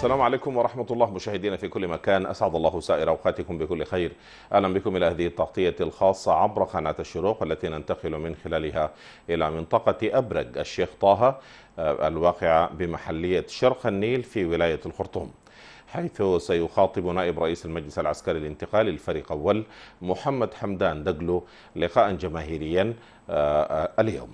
السلام عليكم ورحمة الله مشاهدينا في كل مكان أسعد الله سائر أوقاتكم بكل خير أهلا بكم إلى هذه التغطية الخاصة عبر قناة الشروق التي ننتقل من خلالها إلى منطقة أبرج الشيخ طه آه، الواقعة بمحلية شرق النيل في ولاية الخرطوم حيث سيخاطب نائب رئيس المجلس العسكري الانتقالي الفريق أول محمد حمدان دقلو لقاء جماهيريا آه، آه، اليوم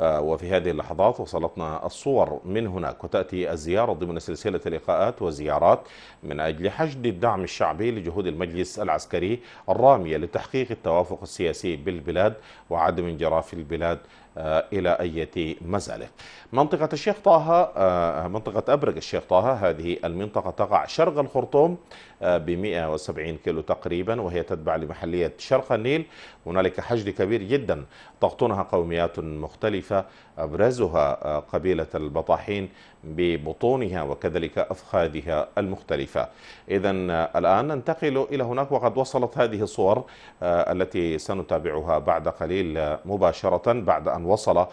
آه، وفي هذه اللحظات وصلتنا الصور من هناك وتأتي الزيارة ضمن سلسلة لقاءات وزيارات من أجل حشد الدعم الشعبي لجهود المجلس العسكري الرامية لتحقيق التوافق السياسي بالبلاد وعدم انجراف البلاد آه، إلى أي مزالق منطقة الشيخ طه آه، منطقة أبرق الشيخ طه هذه المنطقة تقع شرق الخرطوم ب 170 كيلو تقريبا وهي تتبع لمحلية شرق النيل هنالك حشد كبير جدا تغطونها قوميات مختلفة أبرزها آه، قبيلة البطاحين ببطونها وكذلك أفخاذها المختلفة إذا آه، الآن ننتقل إلى هناك وقد وصلت هذه الصور آه، التي سنتابعها بعد قليل مباشرة بعد أن وصل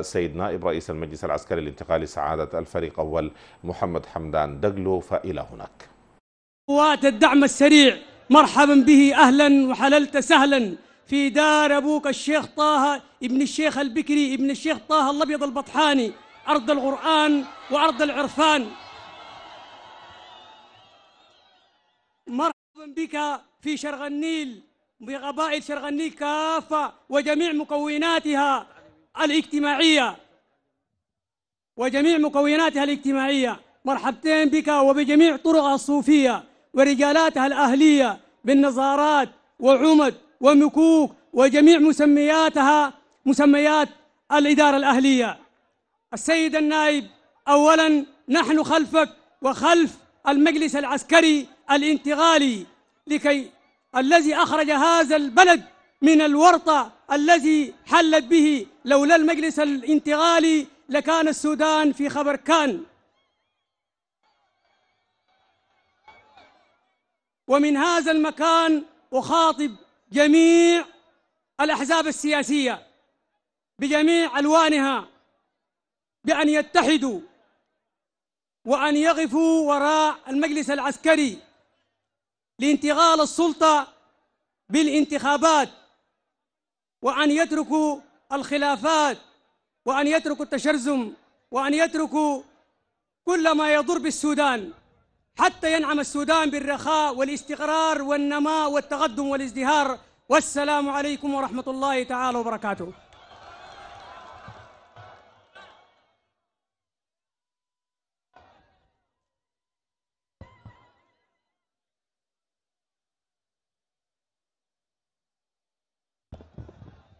سيد نائب رئيس المجلس العسكري الانتقالي سعادة الفريق أول محمد حمدان دقلو فإلى هناك قوات الدعم السريع مرحبا به اهلا وحللت سهلا في دار ابوك الشيخ طه ابن الشيخ البكري ابن الشيخ طه الابيض البطحاني ارض القران وارض العرفان مرحبا بك في شرق النيل بقبائل شرق النيل كافه وجميع مكوناتها الاجتماعيه وجميع مكوناتها الاجتماعيه مرحبتين بك وبجميع طرق الصوفيه ورجالاتها الأهلية بالنظارات وعمد ومكوك وجميع مسمياتها مسميات الإدارة الأهلية السيد النائب أولا نحن خلفك وخلف المجلس العسكري الانتقالي لكي الذي أخرج هذا البلد من الورطة الذي حلت به لولا المجلس الانتقالي لكان السودان في خبر كان ومن هذا المكان أخاطب جميع الأحزاب السياسية بجميع ألوانها بأن يتحدوا وأن يقفوا وراء المجلس العسكري لانتغال السلطة بالانتخابات وأن يتركوا الخلافات وأن يتركوا التشرذم وأن يتركوا كل ما يضر بالسودان حتى ينعم السودان بالرخاء والاستقرار والنماء والتقدم والازدهار والسلام عليكم ورحمة الله تعالى وبركاته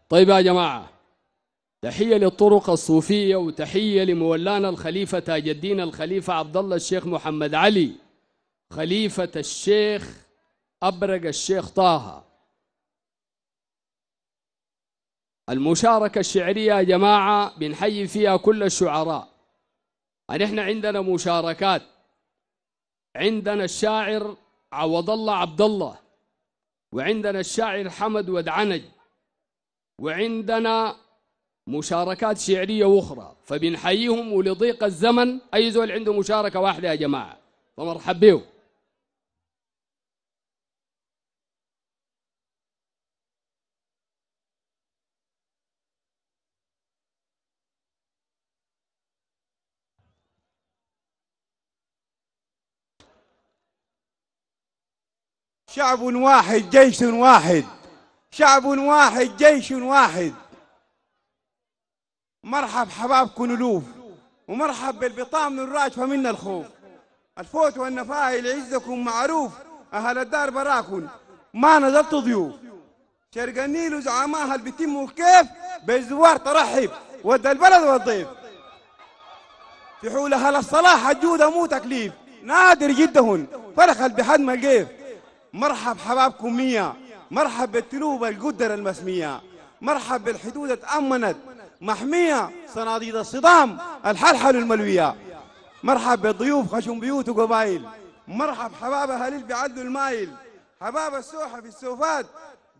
طيب يا جماعة تحية للطرق الصوفية وتحية لمولانا الخليفة تاج الدين الخليفة عبد الله الشيخ محمد علي خليفة الشيخ أبرق الشيخ طه المشاركة الشعرية يا جماعة بنحيي فيها كل الشعراء نحن عندنا مشاركات عندنا الشاعر عوض الله عبد الله وعندنا الشاعر حمد ودعنج وعندنا مشاركات شعرية أخرى فبنحييهم ولضيق الزمن أي زول عنده مشاركة واحدة يا جماعة فمرحب بيهم شعب واحد جيش واحد شعب واحد جيش واحد مرحب حباب كنلوف ومرحب بالبطام من الراج فمنا الخوف الفوت والنفاهل عزكم معروف أهل الدار براكن ما نزلت ضيوف شرق النيل وزعماها اللي بيتموا كيف بالزوار ترحب ودى البلد والضيف في حول أهل الصلاح الجود مو تكليف نادر جدهن فرخ بحد ما القيف مرحب حبابكم مية مرحب بالتلوب القدر المسمية مرحب بالحدود اتأمنت محمية صناديد الصدام الحلحل الملوية مرحب بالضيوف خشم بيوت وقبائل مرحب حباب أهالي بعدوا المايل حباب السوحة في السوفات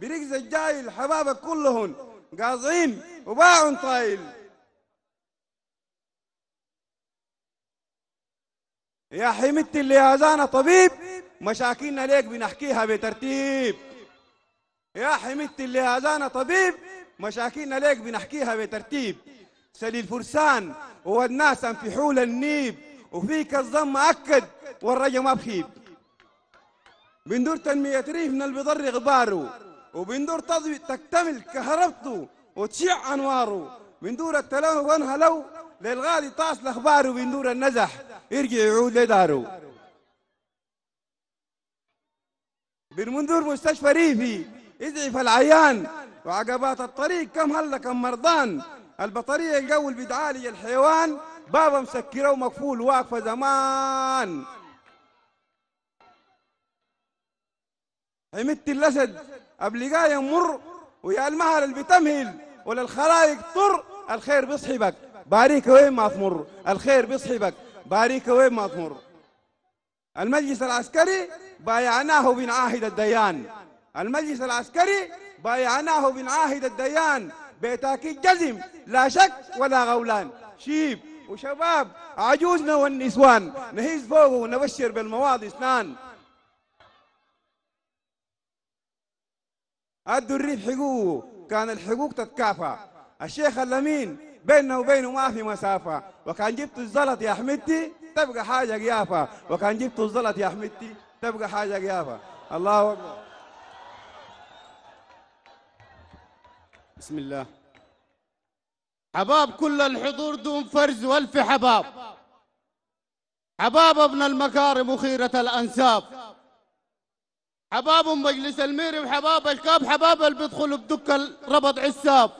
بركز الجايل حبابك كلهم قاضعين وباع طايل يا حمدت اللي اذانا طبيب مشاكلنا ليك بنحكيها بترتيب يا حمدت اللي اذانا طبيب مشاكلنا ليك بنحكيها بترتيب سلي الفرسان والناس في حول النيب وفيك الظن اكد والرجا ما بخيب بندور تنمية ريفنا اللي البضر غباره وبندور تضوي تكتمل كهربته وتشع أنواره بندور التلون هلو للغالي طاس الاخبار وبندور النزح ارجعوا لدارو من منظور مستشفى ريفي اضعف العيان وعقبات الطريق كم هلا كم مرضان البطارية الجو اللي بتعالج الحيوان بابا مسكرة ومقفول واقفة زمان عمدت الأسد قبل يمر ويا المهل اللي بتمهل وللخلايق طر الخير بيصحبك باريك وين ما تمر الخير بيصحبك باريك باريكوي مطمر المجلس العسكري بايعناه بن عاهد الديان المجلس العسكري بايعناه بن عاهد الديان بتأكيد جزم لا شك ولا غولان شيب وشباب عجوزنا والنسوان نهيز فوق ونبشر بالمواضي اسنان ادوا الريف حقوقه كان الحقوق تتكافى الشيخ اللمين بيننا وبينه ما في مسافة وكان جبت الزلط يا حمدتي تبقى حاجة قيافة وكان جبت الزلط يا حمدتي تبقى حاجة قيافة الله أكبر بسم الله حباب كل الحضور دون فرز والف حباب حباب ابن المكارم وخيرة الأنساب حباب مجلس المير وحباب الكاب حباب اللي بيدخلوا بدك ربط عساب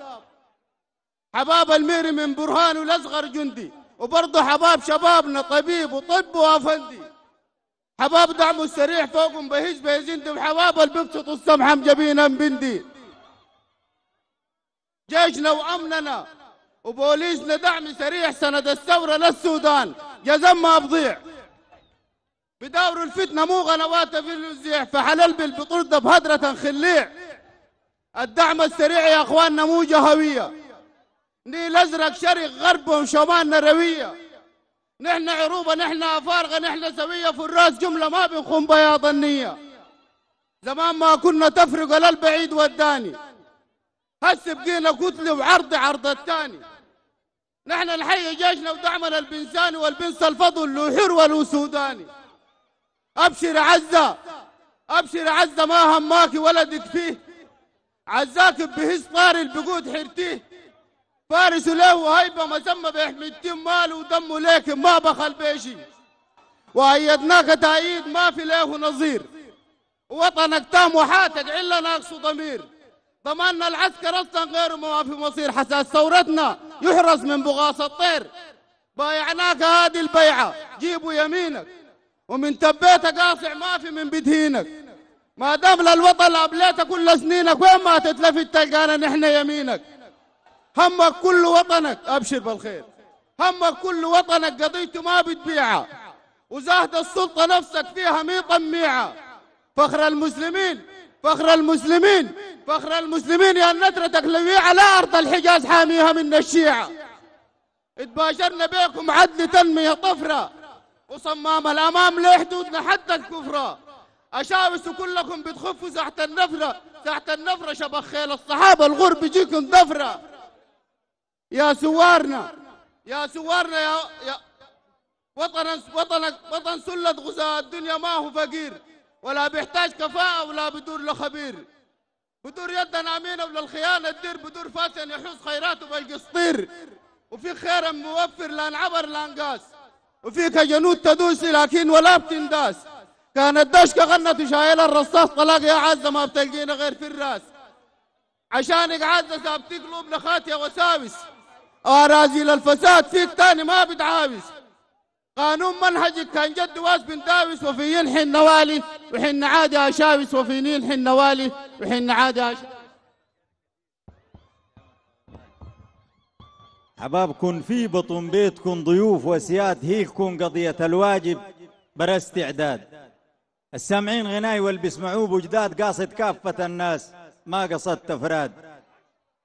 حباب الميري من برهان والأصغر جندي وبرضه حباب شبابنا طبيب وطب وأفندي حباب دعم السريع فوقهم بهيج بهيجندي وحباب الببسط السمحة جبينا بندي جيشنا وأمننا وبوليسنا دعم سريع سند الثورة للسودان جزم ما بضيع بدور الفتنة مو غنوات في الزيح فحلل بالبطردة بهدرة خليع الدعم السريع يا أخواننا مو جهوية نيل ازرق شرق غرب وشمال نرويه نحن عروبه نحن افارقه نحن سويه في الراس جمله ما بنخون بياض النيه زمان ما كنا تفرق لا البعيد والداني هسه بقينا كتله وعرض عرض الثاني نحن نحيي جيشنا ودعمنا البنساني والبنس الفضل له حر وله سوداني ابشر عزه ابشر عزه ما هماكي ولدك فيه عزاك بهز طاري البقود حرتيه فارس له هيبة ما سمى بيحمي ماله ودمه لكن ما بخل بيشي وأيدناك تأييد ما في له نظير وطنك تام وحاتك إلا ناقص ضمير ضماننا العسكر أصلا غير ما في مصير حساس ثورتنا يحرس من بغاص الطير بايعناك هذه البيعة جيبوا يمينك ومن تبيت قاصع ما في من بدهينك ما دام للوطن أبليت كل سنينك وين ما تتلفت تلقانا نحن يمينك همك كل وطنك ابشر بالخير همك كل وطنك قضيته ما بتبيعها وزاهد السلطه نفسك فيها مي طميعة فخر المسلمين فخر المسلمين فخر المسلمين يا نترتك لوي على ارض الحجاز حاميها من الشيعه اتباشرنا بيكم عدل تنميه طفره وصمام الامام لحدودنا حتى الكفره أشاوس كلكم بتخفوا تحت النفره تحت النفره شبخ خيل الصحابه الغرب يجيكم دفره يا سوارنا يا سوارنا يا, يا وطن وطنك وطن سلة غزاة الدنيا ما هو فقير ولا بيحتاج كفاءة ولا بدور لخبير بدور يدنا امينة ولا الخيانة تدير بدور فاتن يحوز خيراته بالقسطير وفي خير موفر لا انعبر لا انقاس وفيك جنود تدوس لكن ولا بتنداس كانت الدشكة غنت وشايل الرصاص طلاق يا عزة ما بتلقينا غير في الراس عشانك عزة ثابتي قلوبنا خاتية وساوس أراضي الفساد فيك تاني ما بتعاوز قانون منهجك كان جد واس بن داوس وفي ينحي النوالي وحين عادي أشاوس وفي ينحي النوالي وحين عادي أشاوس حباب كن في بطن بيتكم ضيوف وسيات هيكم قضية الواجب برا استعداد السامعين غناي والبسمعوب وجداد قاصد كافة الناس ما قصدت أفراد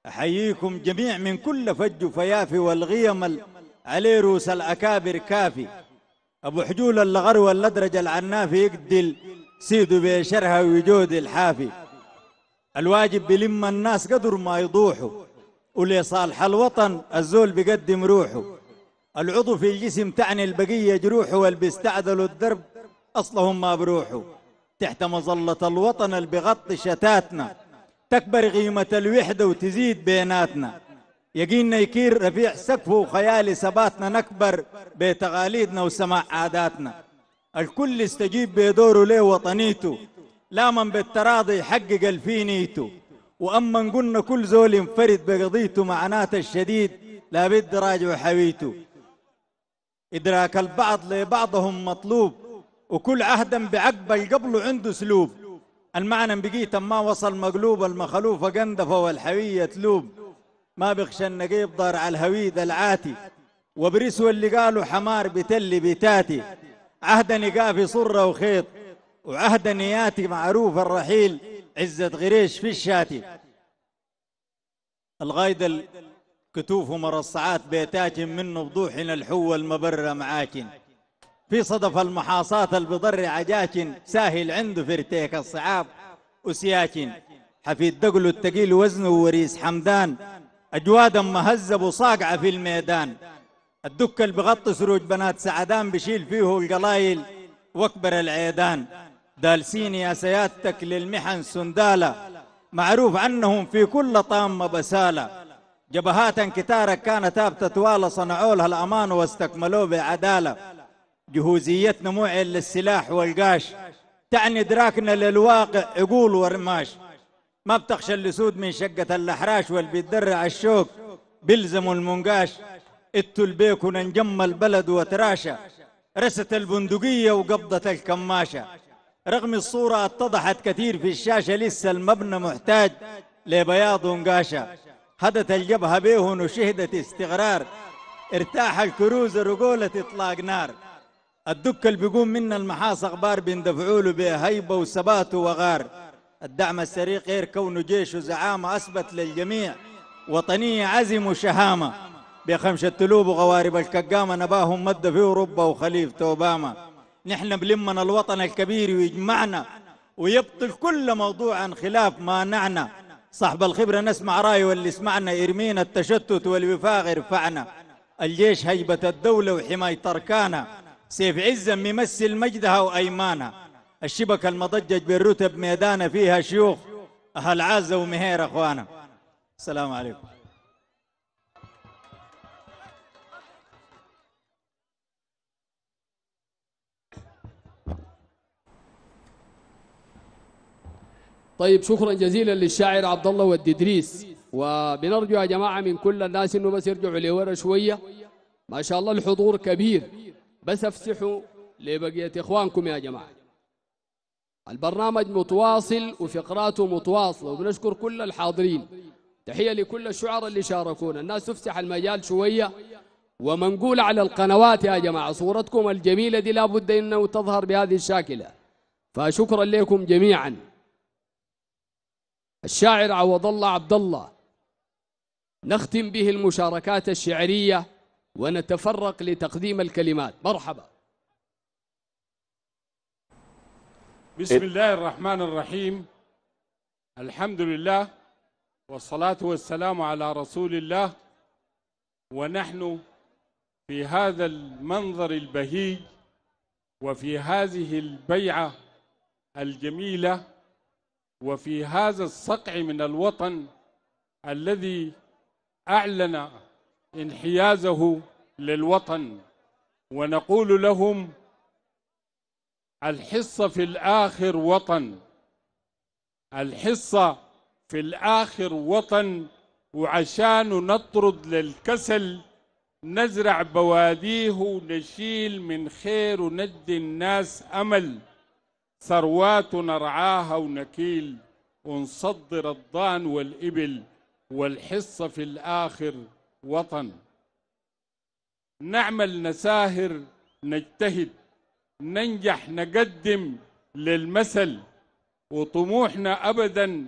أحييكم جميع من كل فج فيافي والغيم عليه رؤوس الأكابر كافي أبو حجول اللغر اللدرج العنافي يقدل سيدو بيشرها وجود الحافي الواجب بلم الناس قدر ما يضوحوا ولصالح الوطن الزول بقدم روحه العضو في الجسم تعني البقية جروحه والبيستعدلوا الدرب أصلهم ما بروحه تحت مظلة الوطن اللي بغطي شتاتنا تكبر قيمة الوحدة وتزيد بيناتنا يقينا يكير رفيع سقفه وخيالي ثباتنا نكبر بتقاليدنا وسماع عاداتنا الكل يستجيب بدوره ليه وطنيته لا من بالتراضي يحقق الفينيته وأما قلنا كل زول ينفرد بقضيته معناته الشديد لابد راجع حويته إدراك البعض لبعضهم مطلوب وكل عهدا بعقبل قبله عنده اسلوب المعنى بقيت ما وصل مقلوب المخلوفة قندفة والحوية تلوب ما بخشى النقيب ضار على الهويد العاتي وبرسو اللي قالوا حمار بتلي بتاتي عهد نقافي صرة وخيط وعهد نياتي معروف الرحيل عزة غريش في الشاتي الغايد كتوفه مرصعات بيتاكن منه بضوحنا الحوة المبرة معاكن في صدف المحاصات البضر عجاك ساهل عنده في ارتيك الصعاب وسياك حفيد دقل التقيل وزنه وريس حمدان أجوادا مهزب وصاقعة في الميدان الدك اللي بغطي سروج بنات سعدان بشيل فيه القلايل واكبر العيدان دالسين يا سيادتك للمحن سندالة معروف عنهم في كل طامة بسالة جبهات كتارك كانت تاب تتوالى صنعوا لها الأمان واستكملوه بعدالة جهوزيتنا مو الا السلاح والقاش تعني إدراكنا للواقع عقول ورماش ما بتخشى الاسود من شقة الأحراش والبيتدرع الشوك بيلزموا المنقاش اتوا البيك وننجم البلد وتراشى رست البندقية وقبضة الكماشة رغم الصورة اتضحت كثير في الشاشة لسه المبنى محتاج لبياض ونقاشة هدت الجبهة بيهن وشهدت استقرار ارتاح الكروزر وقولت اطلاق نار الدك اللي بيقوم منا المحاص اخبار بيندفعوا له بهيبه وثبات وغار الدعم السريع غير كونه جيش وزعامه اثبت للجميع وطنيه عزم وشهامه بخمشة تلوب وغوارب الكقامه نباهم مد في اوروبا وخليفه اوباما نحن بلمنا الوطن الكبير ويجمعنا ويبطل كل موضوع عن خلاف ما نعنا صاحب الخبرة نسمع رأي واللي سمعنا يرمينا التشتت والوفاق ارفعنا الجيش هيبة الدولة وحماية اركانا سيف عزا ممثل مجدها وأيمانا الشبكة المضجج بالرتب ميدانة فيها شيوخ أهل عزة ومهير أخوانا السلام عليكم طيب شكرا جزيلا للشاعر عبد الله والددريس وبنرجو يا جماعه من كل الناس انه بس يرجعوا لورا شويه ما شاء الله الحضور كبير بس افسحوا لبقية إخوانكم يا جماعة البرنامج متواصل وفقراته متواصلة وبنشكر كل الحاضرين تحية لكل الشعراء اللي شاركونا الناس تفتح المجال شوية ومنقول على القنوات يا جماعة صورتكم الجميلة دي لابد أنه تظهر بهذه الشاكلة فشكرا لكم جميعا الشاعر عوض الله عبد الله نختم به المشاركات الشعريه ونتفرق لتقديم الكلمات مرحبا بسم الله الرحمن الرحيم الحمد لله والصلاة والسلام على رسول الله ونحن في هذا المنظر البهيج وفي هذه البيعة الجميلة وفي هذا الصقع من الوطن الذي أعلن انحيازه للوطن ونقول لهم الحصة في الآخر وطن الحصة في الآخر وطن وعشان نطرد للكسل نزرع بواديه ونشيل من خير ند الناس أمل ثروات نرعاها ونكيل ونصدر الضان والإبل والحصة في الآخر وطن نعمل نساهر نجتهد ننجح نقدم للمثل وطموحنا ابدا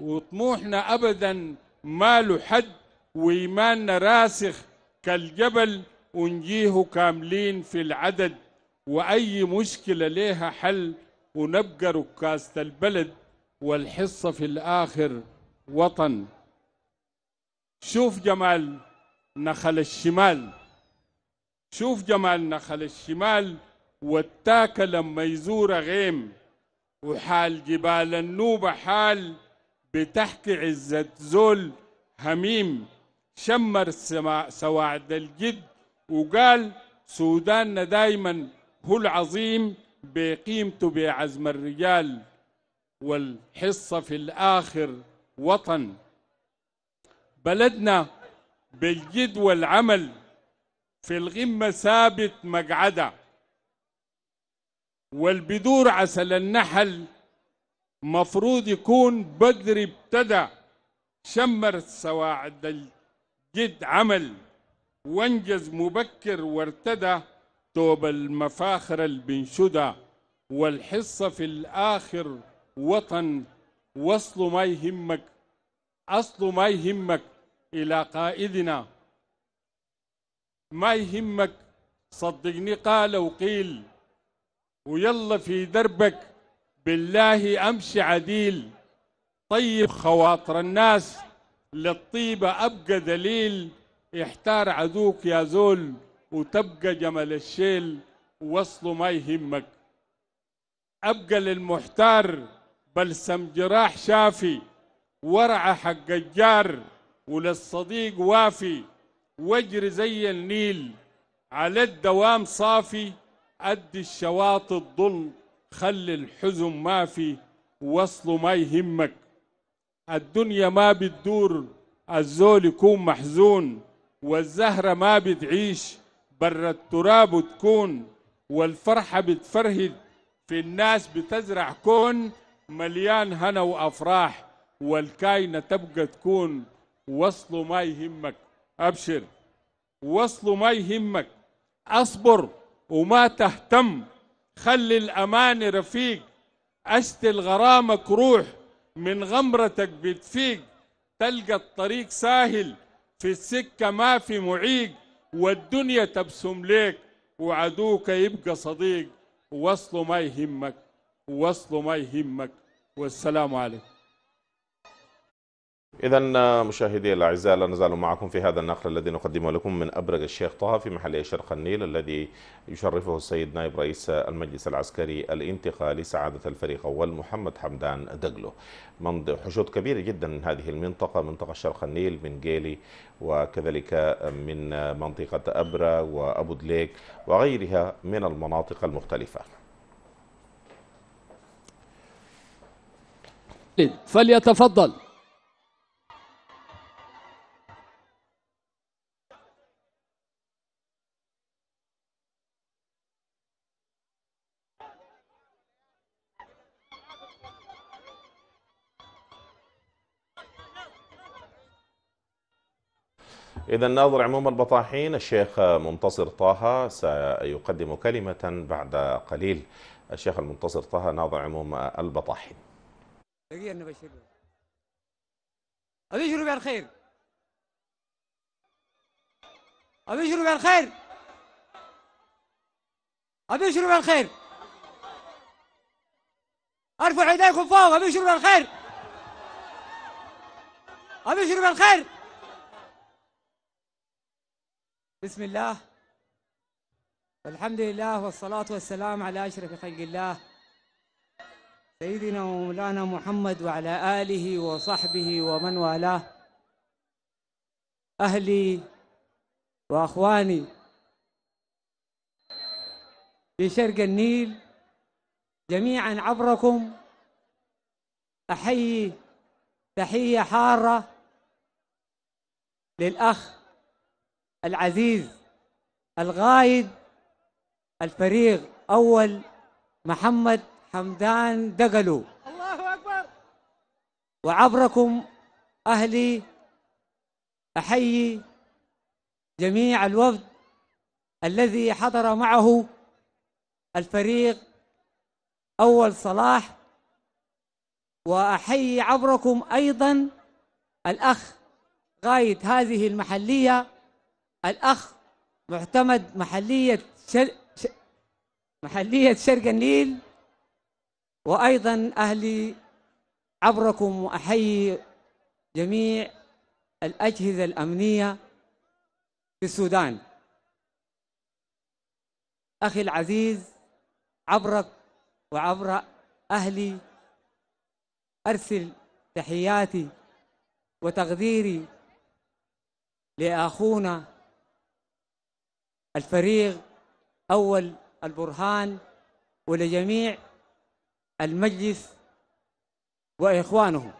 وطموحنا ابدا ما له حد وايماننا راسخ كالجبل ونجيه كاملين في العدد واي مشكله ليها حل ونبقى ركاسه البلد والحصه في الاخر وطن شوف جمال نخل الشمال شوف جمال نخل الشمال والتاك لما يزور غيم وحال جبال النوبة حال بتحكي عزة زول هميم شمر سواعد الجد وقال سوداننا دايما هو العظيم بقيمته بعزم الرجال والحصة في الآخر وطن بلدنا بالجد والعمل في القمة ثابت مقعدة والبذور عسل النحل مفروض يكون بدري ابتدى شمر سواعد الجد عمل وانجز مبكر وارتدى توب المفاخر البنشدة والحصة في الآخر وطن وصل ما يهمك أصل ما يهمك إلى قائدنا ما يهمك صدقني قال وقيل ويلا في دربك بالله أمشي عديل طيب خواطر الناس للطيبة أبقى دليل احتار عدوك يا زول وتبقى جمل الشيل وصله ما يهمك أبقى للمحتار بلسم جراح شافي ورع حق الجار وللصديق وافي وجر زي النيل على الدوام صافي أدي الشواطئ الضل خلي الحزن ما في وصله ما يهمك الدنيا ما بتدور الزول يكون محزون والزهرة ما بتعيش برا التراب تكون والفرحة بتفرهد في الناس بتزرع كون مليان هنا وأفراح والكاينة تبقى تكون وصلوا ما يهمك أبشر وصلوا ما يهمك أصبر وما تهتم خلي الأمان رفيق أشت الغرامة روح من غمرتك بتفيق تلقى الطريق ساهل في السكة ما في معيق والدنيا تبسم ليك وعدوك يبقى صديق وصله ما يهمك وصله ما يهمك والسلام عليكم إذا آه، مشاهدي الأعزاء لا نزال معكم في هذا النقل الذي نقدمه لكم من أبرج الشيخ طه في محلية شرق النيل الذي يشرفه السيد نائب رئيس المجلس العسكري الانتقالي سعادة الفريق أول محمد حمدان دقلو من حشود كبيرة جدا من هذه المنطقة منطقة شرق النيل من جيلي وكذلك من منطقة أبرا وأبو دليك وغيرها من المناطق المختلفة طيب، فليتفضل إذا ناظر عموم البطاحين الشيخ منتصر طه سيقدم كلمة بعد قليل الشيخ المنتصر طه ناظر عموم البطاحين أبشروا بالخير أبشروا بالخير أبشروا بالخير أرفعوا أيديكم فوق أبشروا بالخير أبشروا بالخير بسم الله والحمد لله والصلاة والسلام على أشرف خلق الله سيدنا ومولانا محمد وعلى آله وصحبه ومن والاه أهلي وأخواني في شرق النيل جميعا عبركم أحيي تحية حارة للأخ العزيز الغايد الفريق أول محمد حمدان دقلو الله أكبر وعبركم أهلي أحيي جميع الوفد الذي حضر معه الفريق أول صلاح وأحيي عبركم أيضا الأخ غايد هذه المحلية الأخ معتمد محلية شر... ش... محلية شرق النيل وأيضا أهلي عبركم وأحيي جميع الأجهزة الأمنية في السودان أخي العزيز عبرك وعبر أهلي أرسل تحياتي وتقديري لأخونا الفريق أول البرهان ولجميع المجلس وإخوانه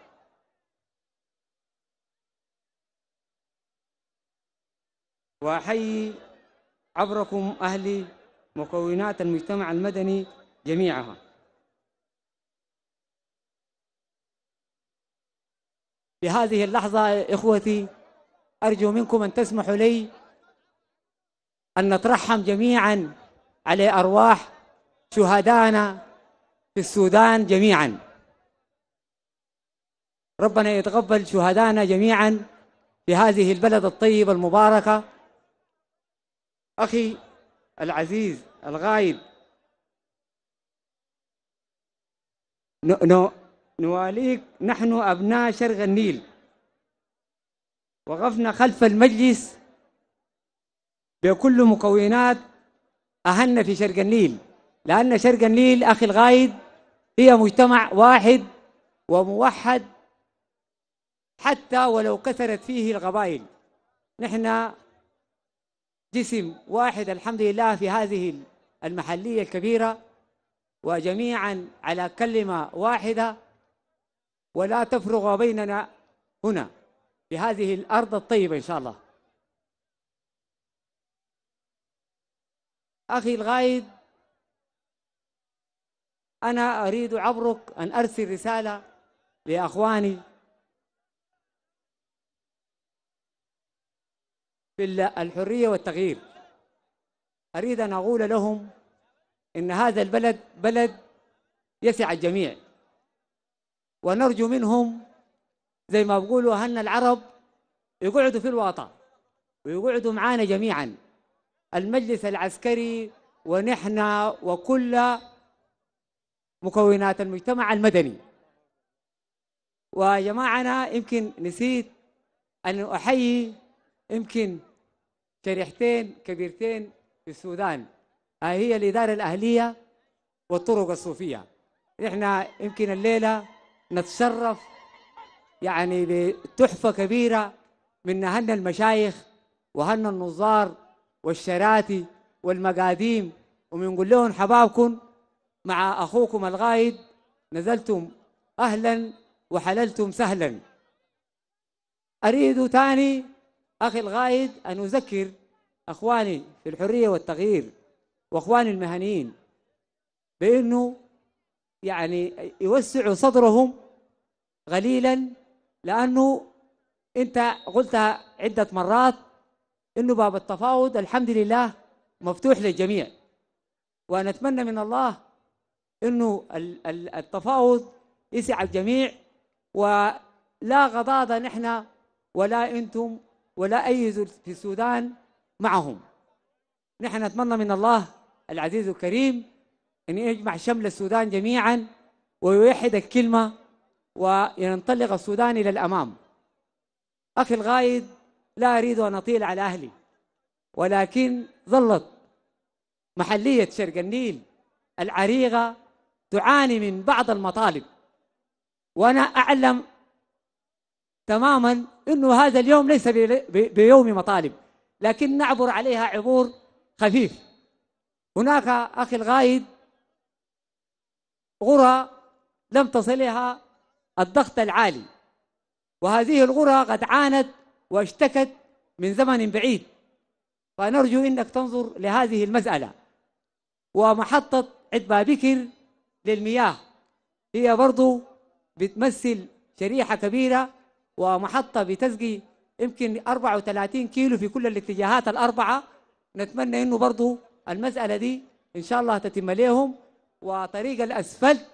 وأحيي عبركم أهل مكونات المجتمع المدني جميعها في هذه اللحظة إخوتي أرجو منكم أن تسمحوا لي أن نترحم جميعا على أرواح شهدائنا في السودان جميعا ربنا يتقبل شهدائنا جميعا في هذه البلد الطيبة المباركة أخي العزيز الغايب نواليك نحن أبناء شرق النيل وقفنا خلف المجلس بكل مكونات أهلنا في شرق النيل لأن شرق النيل أخي الغايد هي مجتمع واحد وموحد حتى ولو كثرت فيه القبائل نحن جسم واحد الحمد لله في هذه المحلية الكبيرة وجميعا على كلمة واحدة ولا تفرغ بيننا هنا في هذه الأرض الطيبة إن شاء الله أخي الغايد أنا أريد عبرك أن أرسل رسالة لأخواني في الحرية والتغيير أريد أن أقول لهم إن هذا البلد بلد يسع الجميع ونرجو منهم زي ما بقولوا أهلنا العرب يقعدوا في الواطا ويقعدوا معانا جميعاً المجلس العسكري ونحن وكل مكونات المجتمع المدني وجماعنا يمكن نسيت أن أحيي يمكن شريحتين كبيرتين في السودان هي الإدارة الأهلية والطرق الصوفية نحن يمكن الليلة نتشرف يعني بتحفة كبيرة من أهلنا المشايخ وهن النظار والشراتي والمقاديم ومنقول لهم حبابكم مع أخوكم الغايد نزلتم أهلا وحللتم سهلا أريد تاني أخي الغايد أن أذكر أخواني في الحرية والتغيير وأخواني المهنيين بأنه يعني يوسعوا صدرهم غليلا لأنه أنت قلتها عدة مرات انه باب التفاوض الحمد لله مفتوح للجميع ونتمنى من الله انه التفاوض يسع الجميع ولا غضاضه نحن ولا انتم ولا اي في السودان معهم نحن نتمنى من الله العزيز الكريم ان يجمع شمل السودان جميعا ويوحد الكلمه وينطلق السودان الى الامام اخي الغايد لا أريد أن أطيل على أهلي ولكن ظلت محلية شرق النيل العريقة تعاني من بعض المطالب وأنا أعلم تماما أنه هذا اليوم ليس بيوم مطالب لكن نعبر عليها عبور خفيف هناك أخي الغايد غرى لم تصلها الضغط العالي وهذه الغرى قد عانت واشتكت من زمن بعيد فنرجو انك تنظر لهذه المساله ومحطه عتبه بكر للمياه هي برضو بتمثل شريحه كبيره ومحطه بتسقي يمكن 34 كيلو في كل الاتجاهات الاربعه نتمنى انه برضو المساله دي ان شاء الله تتم ليهم وطريق الاسفلت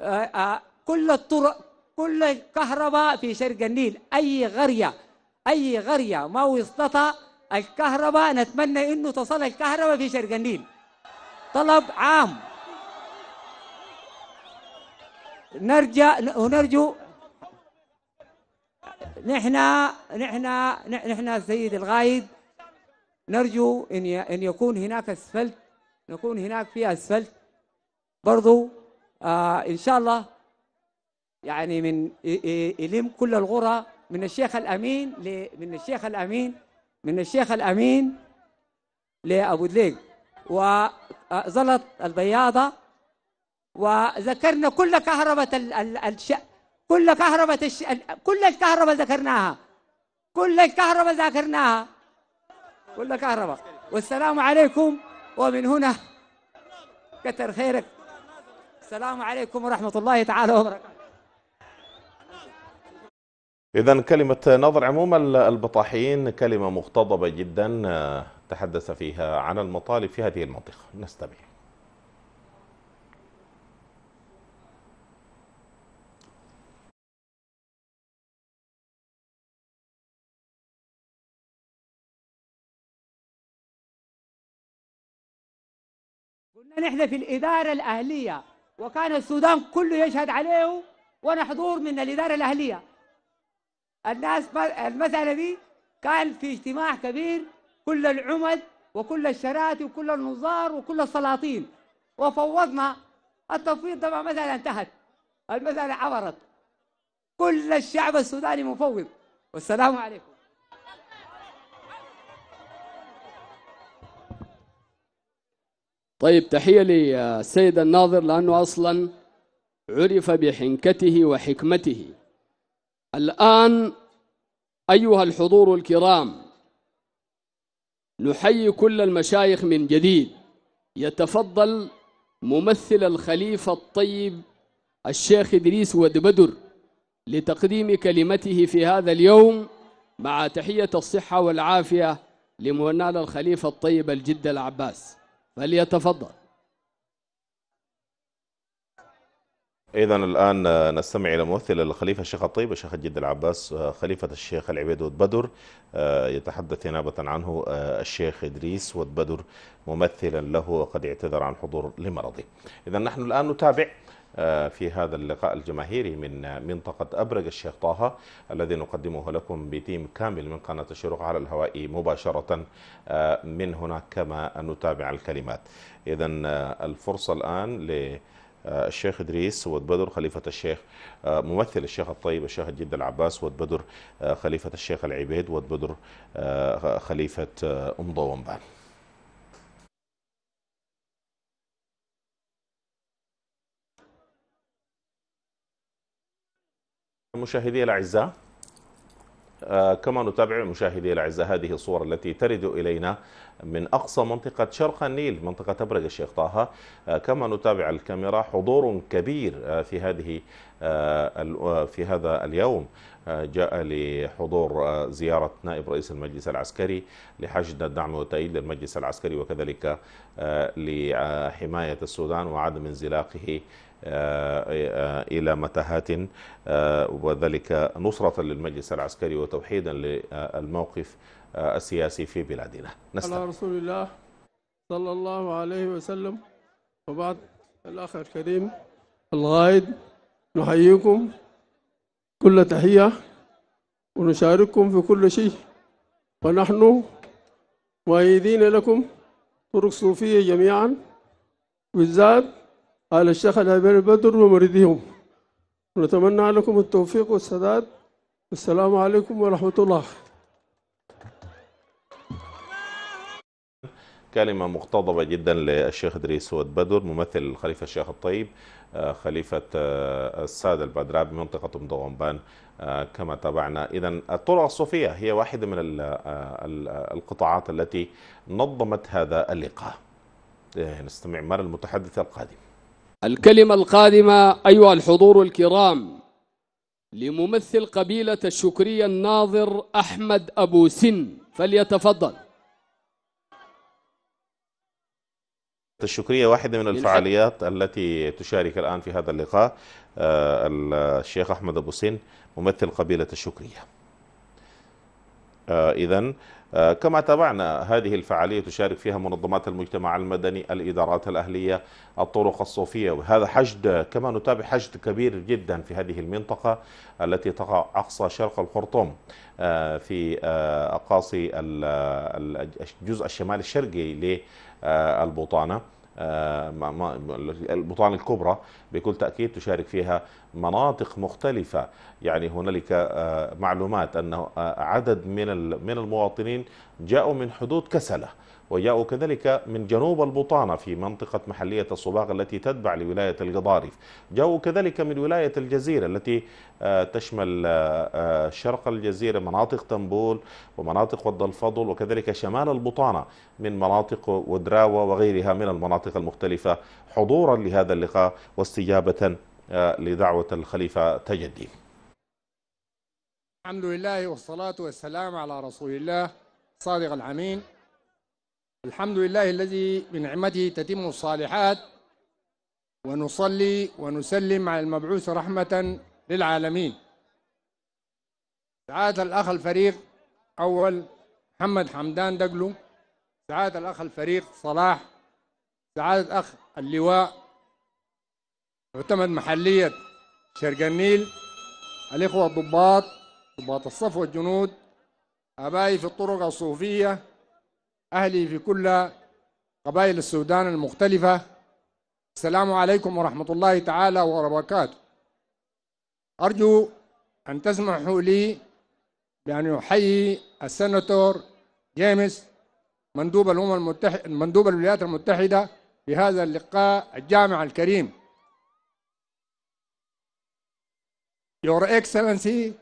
آه، آه، كل الطرق كل الكهرباء في شرق النيل اي قريه أي قرية ما وصلتها الكهرباء نتمنى إنه تصل الكهرباء في شرق النيل طلب عام نرجع ونرجو نحن نحن نحن السيد الغايد نرجو ان ان يكون هناك اسفلت نكون هناك في اسفلت برضو آه ان شاء الله يعني من يلم كل الغرى من الشيخ الامين ل... من الشيخ الامين من الشيخ الامين لابو دليل وظلت البياضه وذكرنا كل كهرباء ال... ال... الش... كل كهرباء الش... كل الكهرباء ذكرناها كل الكهرباء ذكرناها كل كهرباء والسلام عليكم ومن هنا كتر خيرك السلام عليكم ورحمه الله تعالى وبركاته إذا كلمة نظر عموم البطاحين كلمة مغتضبة جدا آه، تحدث فيها عن المطالب في هذه المنطقة نستمع قلنا نحن في الإدارة الأهلية وكان السودان كله يشهد عليه ونحضور من الإدارة الأهلية الناس المسألة دي كان في اجتماع كبير كل العمد وكل الشراتي وكل النظار وكل السلاطين وفوضنا التفويض طبعا مثلا انتهت المسألة عبرت كل الشعب السوداني مفوض والسلام عليكم طيب تحية للسيد الناظر لأنه أصلا عرف بحنكته وحكمته الآن أيها الحضور الكرام نحيي كل المشايخ من جديد يتفضل ممثل الخليفة الطيب الشيخ إدريس ود بدر لتقديم كلمته في هذا اليوم مع تحية الصحة والعافية لمنال الخليفة الطيب الجد العباس فليتفضل إذا الآن نستمع إلى ممثل الخليفة الشيخ الطيب الشيخ الجد العباس خليفة الشيخ العبيد ود بدر آه، يتحدث نيابة عنه آه، الشيخ إدريس ود بدر ممثلا له وقد اعتذر عن حضور لمرضه إذا نحن الآن نتابع آه، في هذا اللقاء الجماهيري من منطقة أبرق الشيخ طه الذي نقدمه لكم بتيم كامل من قناة الشروق على الهواء مباشرة من هناك كما نتابع الكلمات إذا الفرصة الآن ل آه، الشيخ إدريس ود بدر خليفة الشيخ آه، ممثل الشيخ الطيب الشيخ جد العباس ود بدر آه، خليفة الشيخ العبيد ود بدر خليفة أم ضومبان مشاهدي الأعزاء آه، كما نتابع مشاهدي الأعزاء هذه الصور التي ترد إلينا من أقصى منطقة شرق النيل منطقة أبرق الشيخ طه آه، كما نتابع الكاميرا حضور كبير آه، في هذه في هذا اليوم جاء لحضور زيارة نائب رئيس المجلس العسكري لحشد الدعم والتأييد للمجلس العسكري وكذلك لحماية السودان وعدم انزلاقه آه، إلى متاهات آه، وذلك نصرة للمجلس العسكري وتوحيدا للموقف آه، السياسي في بلادنا نستمع. على رسول الله صلى الله عليه وسلم وبعد الأخ الكريم الغائد نحييكم كل تحية ونشارككم في كل شيء ونحن مؤيدين لكم طرق صوفية جميعا بالذات آل الشيخ جابر بدر ومريديهم نتمنى لكم التوفيق والسداد والسلام عليكم ورحمة الله كلمة مقتضبة جدا للشيخ إدريس سود بدر ممثل الخليفة الشيخ الطيب آه، خليفة آه، السادة البدراء بمنطقة مضغنبان آه، كما تابعنا إذا الطرق الصوفية هي واحدة من القطاعات التي نظمت هذا اللقاء إيه، نستمع مر المتحدث القادم الكلمة القادمة أيها الحضور الكرام لممثل قبيلة الشكرية الناظر أحمد أبو سن فليتفضل الشكرية واحدة من الفعاليات التي تشارك الآن في هذا اللقاء آه، الشيخ أحمد أبو سن ممثل قبيلة الشكرية آه، إذا آه، كما تابعنا هذه الفعالية تشارك فيها منظمات المجتمع المدني الإدارات الأهلية الطرق الصوفية وهذا حشد كما نتابع حشد كبير جدا في هذه المنطقة التي تقع أقصى شرق الخرطوم آه، في أقاصي الجزء الشمال الشرقي للبوطانة البطانة الكبرى بكل تأكيد تشارك فيها مناطق مختلفة يعني هنالك آه، معلومات أن آه، عدد من من المواطنين جاءوا من حدود كسلة وجاءوا كذلك من جنوب البطانة في منطقة محلية الصباغ التي تتبع لولاية القضارف جاءوا كذلك من ولاية الجزيرة التي آه، تشمل شرق الجزيرة مناطق تنبول ومناطق ود الفضل وكذلك شمال البطانة من مناطق ودراوة وغيرها من المناطق المختلفة حضورا لهذا اللقاء واستجابة لدعوة الخليفة تجدي الحمد لله والصلاة والسلام على رسول الله صادق العمين الحمد لله الذي من نعمته تتم الصالحات ونصلي ونسلم على المبعوث رحمة للعالمين سعادة الأخ الفريق أول محمد حمدان دقلو سعادة الأخ الفريق صلاح سعادة الأخ اللواء تعتمد محلية شرق النيل الإخوة الضباط ضباط الصف والجنود آبائي في الطرق الصوفية أهلي في كل قبائل السودان المختلفة السلام عليكم ورحمة الله تعالى وبركاته أرجو أن تسمحوا لي بأن أحيي السناتور جيمس مندوب الأمم المتحدة مندوب الولايات المتحدة في هذا اللقاء الجامع الكريم Your Excellency,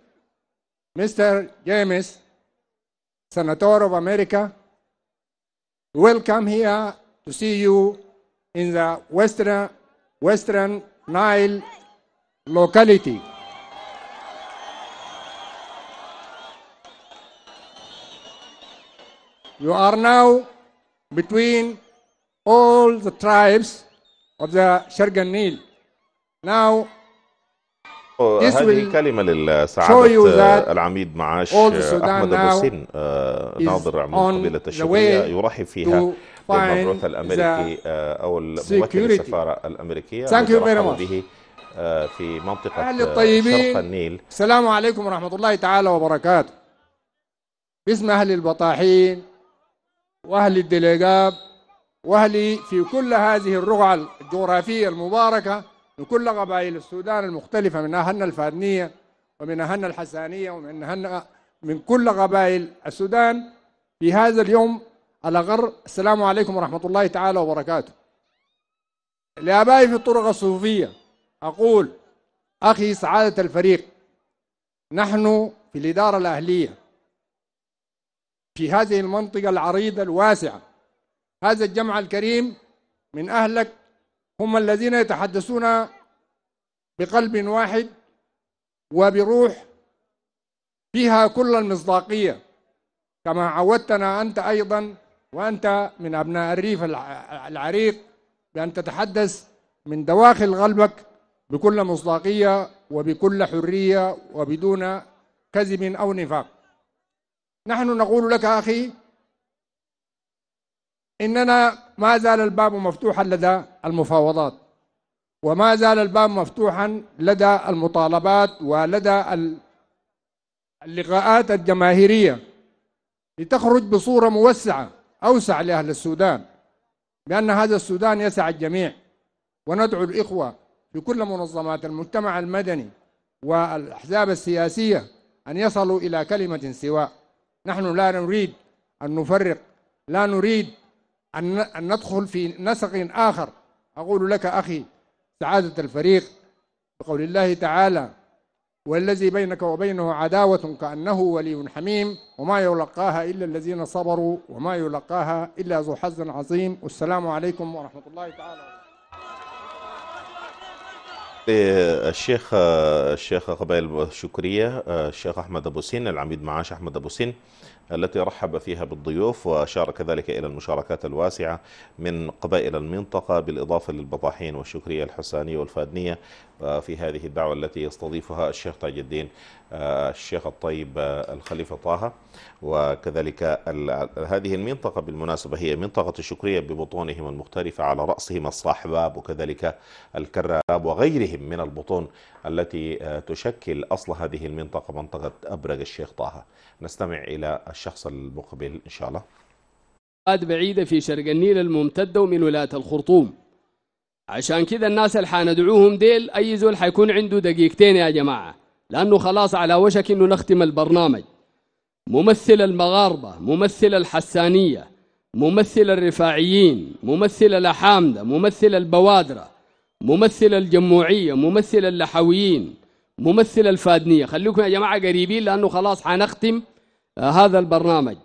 Mr. James, Senator of America, welcome here to see you in the Western, Western Nile locality. You are now between all the tribes of the Shargan Nile. Now, This هذه كلمة للسعادة العميد معاش أحمد أبو سن آه، ناظر أعمال قبيلة الشبية يرحب فيها بالمبعوث الأمريكي آه، أو الممثل السفارة الأمريكية Thank you very much. آه، في منطقة شرق النيل السلام عليكم ورحمة الله تعالى وبركاته باسم أهل البطاحين وأهل الدليقاب وأهلي في كل هذه الرقعة الجغرافية المباركة لكل قبائل السودان المختلفة من أهلنا الفادنية ومن أهلنا الحسانية ومن أهلنا من كل قبائل السودان في هذا اليوم على غر السلام عليكم ورحمة الله تعالى وبركاته لآبائي في الطرق الصوفية أقول أخي سعادة الفريق نحن في الإدارة الأهلية في هذه المنطقة العريضة الواسعة هذا الجمع الكريم من أهلك هم الذين يتحدثون بقلب واحد وبروح فيها كل المصداقية كما عودتنا أنت أيضا وأنت من أبناء الريف العريق بأن تتحدث من دواخل قلبك بكل مصداقية وبكل حرية وبدون كذب أو نفاق نحن نقول لك أخي اننا ما زال الباب مفتوحا لدى المفاوضات وما زال الباب مفتوحا لدى المطالبات ولدى اللقاءات الجماهيريه لتخرج بصوره موسعه اوسع لاهل السودان بان هذا السودان يسع الجميع وندعو الاخوه في كل منظمات المجتمع المدني والاحزاب السياسيه ان يصلوا الى كلمه سواء نحن لا نريد ان نفرق لا نريد أن ندخل في نسق آخر أقول لك أخي سعادة الفريق بقول الله تعالى والذي بينك وبينه عداوة كأنه ولي حميم وما يلقاها إلا الذين صبروا وما يلقاها إلا ذو حظ عظيم والسلام عليكم ورحمة الله تعالى إيه، الشيخ الشيخ قبيل شكرية آه، الشيخ أحمد أبو سين العميد معاش أحمد أبو سين التي رحب فيها بالضيوف وأشار كذلك إلى المشاركات الواسعة من قبائل المنطقة بالإضافة للبطاحين والشكرية الحسانية والفادنية آه، في هذه الدعوة التي يستضيفها الشيخ تاج الدين آه، الشيخ الطيب آه، الخليفة طه وكذلك هذه المنطقة بالمناسبة هي منطقة الشكرية ببطونهم المختلفة على رأسهم الصاحباب وكذلك الكراب وغيرهم من البطون التي تشكل أصل هذه المنطقة منطقة أبرق الشيخ طه نستمع إلى الشخص المقبل إن شاء الله قد بعيدة في شرق النيل الممتدة ومن ولاية الخرطوم عشان كده الناس اللي حندعوهم ديل أي زول حيكون عنده دقيقتين يا جماعة لأنه خلاص على وشك إنه نختم البرنامج ممثل المغاربة ممثل الحسانية ممثل الرفاعيين ممثل الأحامدة ممثل البوادرة ممثل الجموعية ممثل اللحويين ممثل الفادنية خليكم يا جماعة قريبين لأنه خلاص حنختم آه، هذا البرنامج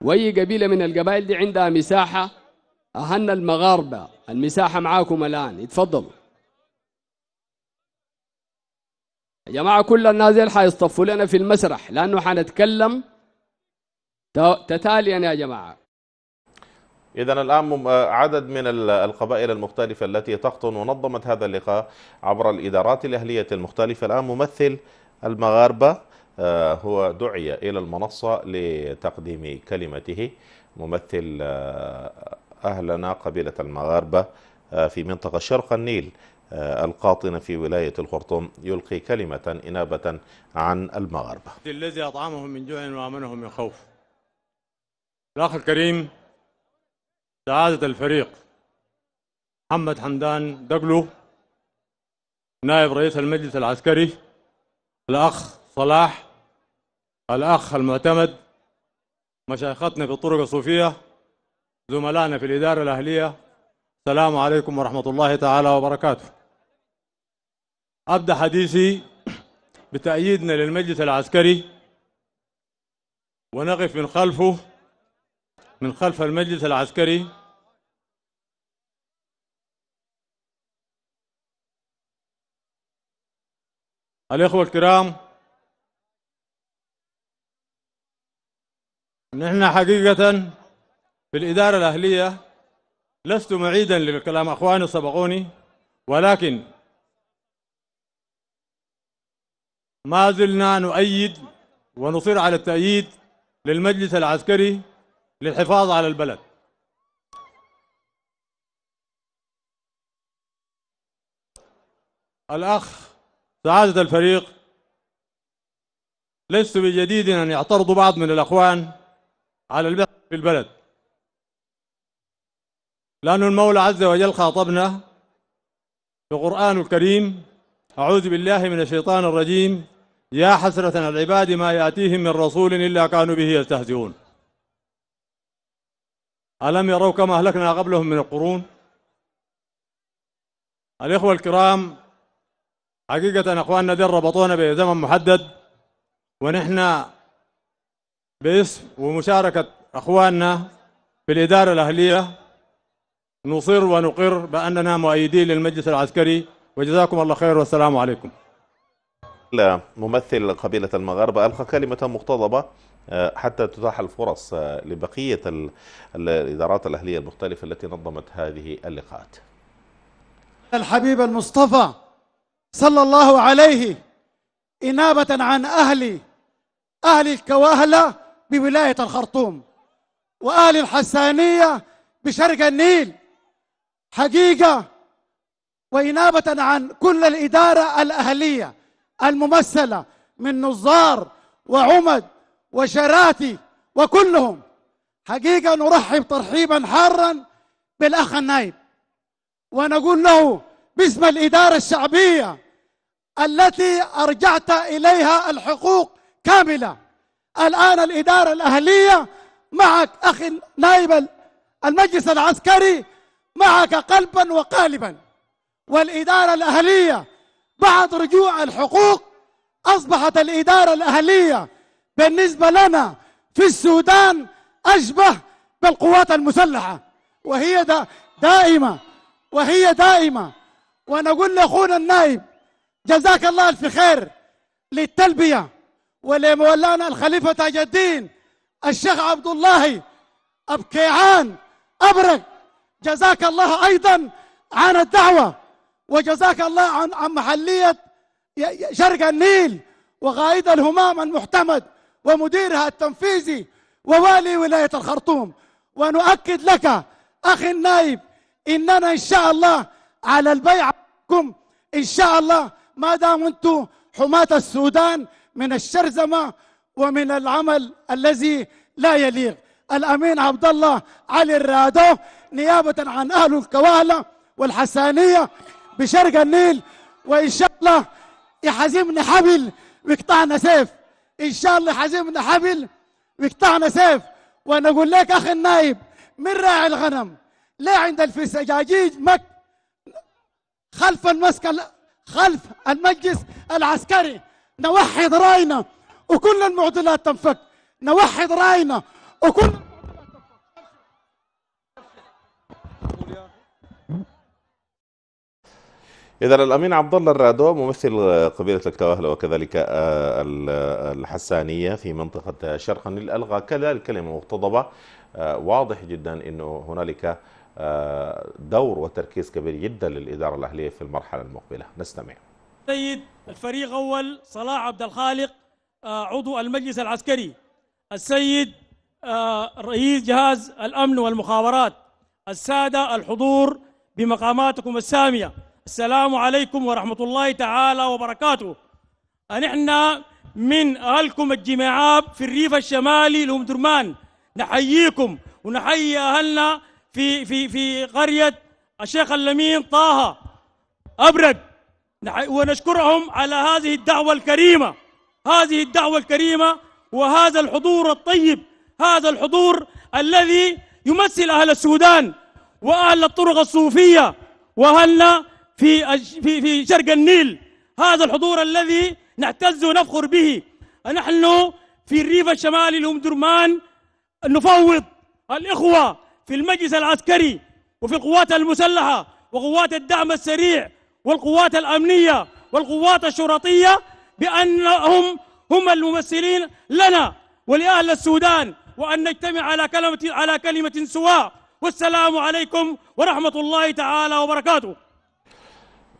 واي قبيله من القبائل دي عندها مساحه اهن المغاربه المساحه معاكم الان اتفضلوا يا جماعه كل الناس حيصطفوا لنا في المسرح لانه حنتكلم تتاليا يا جماعه إذا الآن آه، عدد من القبائل المختلفة التي تقطن ونظمت هذا اللقاء عبر الإدارات الأهلية المختلفة الآن ممثل المغاربة آه، هو دعي إلى المنصة لتقديم كلمته ممثل آه، أهلنا قبيلة المغاربة آه، في منطقة شرق النيل القاطنة في ولاية الخرطوم يلقي كلمة إنابة عن المغاربة الذي أطعمهم من جوع وأمنهم من خوف الأخ الكريم سعادة الفريق محمد حمدان دقلو نائب رئيس المجلس العسكري الأخ صلاح الأخ المعتمد مشايختنا في الطرق الصوفية زملائنا في الإدارة الأهلية السلام عليكم ورحمة الله تعالى وبركاته أبدأ حديثي بتأييدنا للمجلس العسكري ونقف من خلفه من خلف المجلس العسكري الإخوة الكرام نحن حقيقة في الإدارة الأهلية لست معيدا لكلام أخواني سبقوني ولكن ما زلنا نؤيد ونصر على التأييد للمجلس العسكري للحفاظ على البلد الأخ سعادة الفريق لست بجديد أن يعترض بعض من الأخوان على البث في البلد لأن المولى عز وجل خاطبنا في القرآن الكريم أعوذ بالله من الشيطان الرجيم يا حسرة على العباد ما يأتيهم من رسول إلا كانوا به يستهزئون ألم يروا كما أهلكنا قبلهم من القرون الإخوة الكرام حقيقة أخواننا ذي ربطونا بزمن محدد ونحن باسم ومشاركة أخواننا في الإدارة الأهلية نصر ونقر بأننا مؤيدين للمجلس العسكري وجزاكم الله خير والسلام عليكم ممثل قبيلة المغاربة ألقى كلمة مقتضبة آه، حتى تتاح الفرص آه، لبقية الإدارات الأهلية المختلفة التي نظمت هذه اللقاءات الحبيب المصطفى صلى الله عليه إنابة عن أهلي أهل الكواهلة بولاية الخرطوم وأهل الحسانية بشرق النيل حقيقة وإنابة عن كل الإدارة الأهلية الممثلة من نظار وعمد وشراتي وكلهم حقيقة نرحب ترحيبا حارا بالأخ النايب ونقول له باسم الإدارة الشعبية التي أرجعت إليها الحقوق كاملة الآن الإدارة الأهلية معك أخي نائب المجلس العسكري معك قلبا وقالبا والإدارة الأهلية بعد رجوع الحقوق أصبحت الإدارة الأهلية بالنسبة لنا في السودان أشبه بالقوات المسلحة وهي دا دائمة وهي دائمة ونقول لأخونا النائب جزاك الله الف خير للتلبية واللي مولانا الخليفة تاج الدين الشيخ عبد الله أبكيعان أبرك جزاك الله أيضا عن الدعوة وجزاك الله عن, محلية شرق النيل وقائد الهمام المحتمد ومديرها التنفيذي ووالي ولاية الخرطوم ونؤكد لك أخي النائب إننا إن شاء الله على البيعكم إن شاء الله ما دام أنتم حماة السودان من الشرذمه ومن العمل الذي لا يليق الامين عبد الله علي الرادو نيابه عن اهل الكواله والحسانيه بشرق النيل وان شاء الله يحزمنا حبل ويقطعنا سيف ان شاء الله يحزمنا حبل ويقطعنا سيف وانا اقول لك اخي النايب من راعي الغنم ليه عند الفسجاجيج مك خلف المسك خلف المجلس العسكري نوحد راينا وكل المعضلات تنفك نوحد راينا وكل إذا الأمين عبد الله الرادو ممثل قبيلة الكواهلة وكذلك آه، الحسانية في منطقة شرقا للألغى كذلك كلمة مقتضبة آه، واضح جدا أنه هنالك آه، دور وتركيز كبير جدا للإدارة الأهلية في المرحلة المقبلة نستمع السيد الفريق أول صلاح عبد الخالق آه، عضو المجلس العسكري السيد آه، رئيس جهاز الأمن والمخابرات السادة الحضور بمقاماتكم السامية السلام عليكم ورحمة الله تعالى وبركاته نحن من أهلكم الجماعات في الريف الشمالي لهم درمان نحييكم ونحيي أهلنا في في في قرية الشيخ اللمين طه أبرد ونشكرهم على هذه الدعوة الكريمة هذه الدعوة الكريمة وهذا الحضور الطيب هذا الحضور الذي يمثل أهل السودان وأهل الطرق الصوفية وأهلنا في في في شرق النيل هذا الحضور الذي نعتز ونفخر به نحن في الريف الشمالي لأم درمان نفوض الإخوة في المجلس العسكري وفي القوات المسلحة وقوات الدعم السريع والقوات الأمنية والقوات الشرطية بأنهم هم الممثلين لنا ولأهل السودان وأن نجتمع على كلمة على كلمة سواء والسلام عليكم ورحمة الله تعالى وبركاته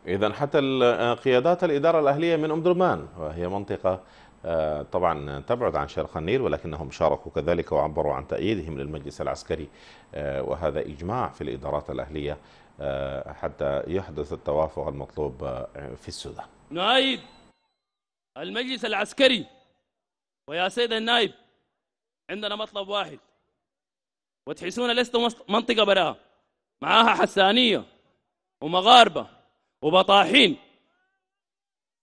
إذا حتى آه، قيادات الإدارة الأهلية من أم درمان وهي منطقة آه، طبعا تبعد عن شرق النيل ولكنهم شاركوا كذلك وعبروا عن تأييدهم للمجلس العسكري آه، وهذا إجماع في الإدارات الأهلية آه، حتى يحدث التوافق المطلوب في السودان نؤيد المجلس العسكري ويا سيد النائب عندنا مطلب واحد وتحسون لست منطقة براءة معاها حسانية ومغاربة وبطاحين